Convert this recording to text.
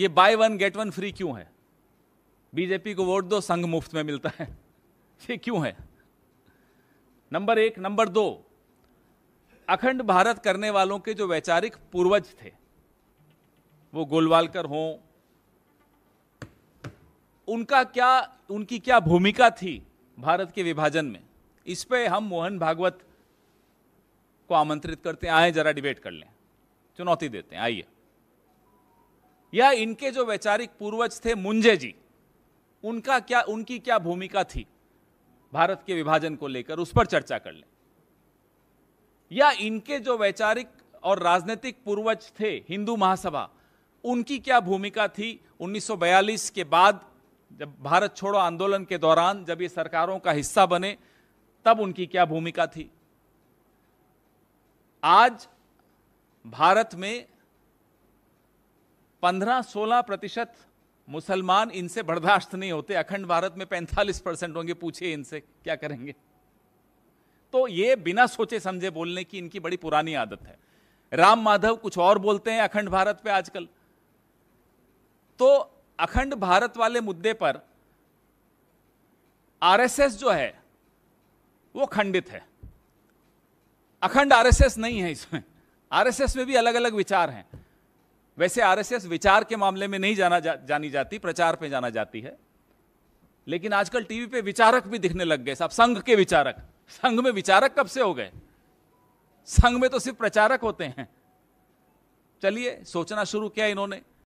ये buy one get one free क्यों है बीजेपी को वोट दो संघ मुफ्त में मिलता है ये क्यों है नंबर एक नंबर दो अखंड भारत करने वालों के जो वैचारिक पूर्वज थे वो गोलवालकर हो उनका क्या उनकी क्या भूमिका थी भारत के विभाजन में इस पे हम मोहन भागवत को आमंत्रित करते हैं आए जरा डिबेट कर लें चुनौती देते हैं आइए या इनके जो वैचारिक पूर्वज थे मुंजे जी उनका क्या उनकी क्या भूमिका थी भारत के विभाजन को लेकर उस पर चर्चा कर लें या इनके जो वैचारिक और राजनीतिक पूर्वज थे हिंदू महासभा उनकी क्या भूमिका थी 1942 के बाद जब भारत छोड़ो आंदोलन के दौरान जब ये सरकारों का हिस्सा बने तब उनकी क्या भूमिका थी आज भारत में पंद्रह सोलह प्रतिशत मुसलमान इनसे बर्दाश्त नहीं होते अखंड भारत में पैंतालीस परसेंट होंगे पूछे इनसे क्या करेंगे तो ये बिना सोचे समझे बोलने की इनकी बड़ी पुरानी आदत है राम माधव कुछ और बोलते हैं अखंड भारत पे आजकल तो अखंड भारत वाले मुद्दे पर आरएसएस जो है वो खंडित है अखंड आरएसएस नहीं है इसमें आरएसएस में भी अलग अलग विचार हैं वैसे आरएसएस विचार के मामले में नहीं जाना जा, जानी जाती प्रचार पे जाना जाती है लेकिन आजकल टीवी पे विचारक भी दिखने लग गए साहब संघ के विचारक संघ में विचारक कब से हो गए संघ में तो सिर्फ प्रचारक होते हैं चलिए सोचना शुरू किया इन्होंने